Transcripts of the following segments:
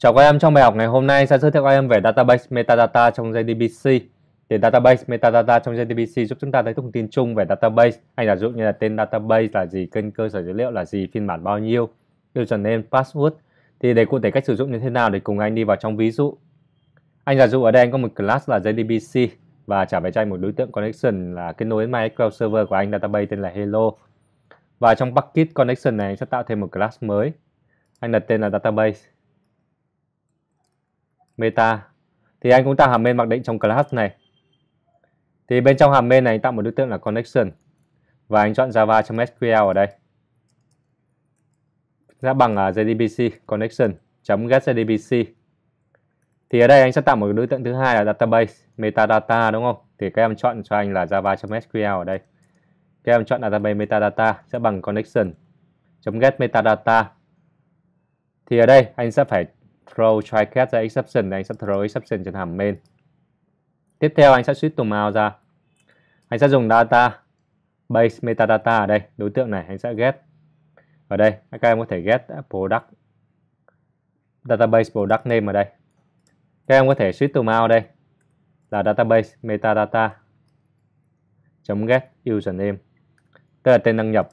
Chào các em, trong bài học ngày hôm nay sẽ giới thiệu các em về database metadata trong JDBC. Thì database metadata trong JDBC giúp chúng ta thấy thông tin chung về database, Anh là dụ như là tên database là gì, kênh cơ sở dữ liệu là gì, phiên bản bao nhiêu, username, password. Thì để cụ thể cách sử dụng như thế nào thì cùng anh đi vào trong ví dụ. Anh giả dụ ở đây anh có một class là JDBC và trả về cho anh một đối tượng connection là kết nối MySQL server của anh database tên là Hello. Và trong bucket connection này anh sẽ tạo thêm một class mới. Anh đặt tên là database meta thì anh cũng tạo hàm main mặc định trong class này. Thì bên trong hàm main này anh tạo một đối tượng là connection và anh chọn java.sql trong ở đây. Sẽ bằng uh, à, JDBC connection.getJDBC. Thì ở đây anh sẽ tạo một đối tượng thứ hai là database metadata đúng không? Thì các em chọn cho anh là java.sql trong ở đây. Các em chọn database metadata sẽ bằng connection.getmetadata. Thì ở đây anh sẽ phải throw try catch ra exception thì anh sẽ throw exception trên hàm main tiếp theo anh sẽ switch tùm màu ra anh sẽ dùng data base metadata ở đây đối tượng này anh sẽ get ở đây các em có thể get product database product name ở đây các em có thể switch to mount đây là database metadata chấm get username tức là tên đăng nhập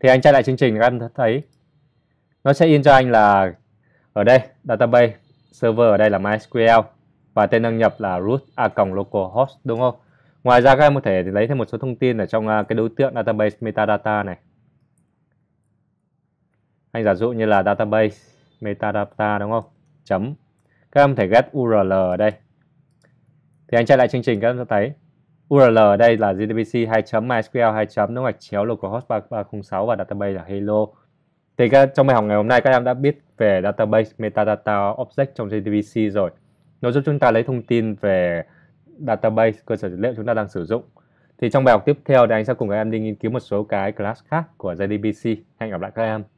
thì anh chạy lại chương trình các em thấy nó sẽ in cho anh là ở đây, database server ở đây là MySQL và tên đăng nhập là root a localhost đúng không? Ngoài ra các em có thể lấy thêm một số thông tin ở trong à, cái đối tượng database metadata này. Anh giả dụ như là database metadata đúng không? Chấm. Các em có thể get URL ở đây. Thì anh chạy lại chương trình các em sẽ thấy URL ở đây là gdbc 2 mysql 2 đúng không? Chéo localhost 306 và database là hello. Thì trong bài học ngày hôm nay các em đã biết về database metadata object trong JDBC rồi. Nó giúp chúng ta lấy thông tin về database cơ sở dữ liệu chúng ta đang sử dụng. Thì trong bài học tiếp theo thì anh sẽ cùng các em đi nghiên cứu một số cái class khác của JDBC. Hẹn gặp lại các em.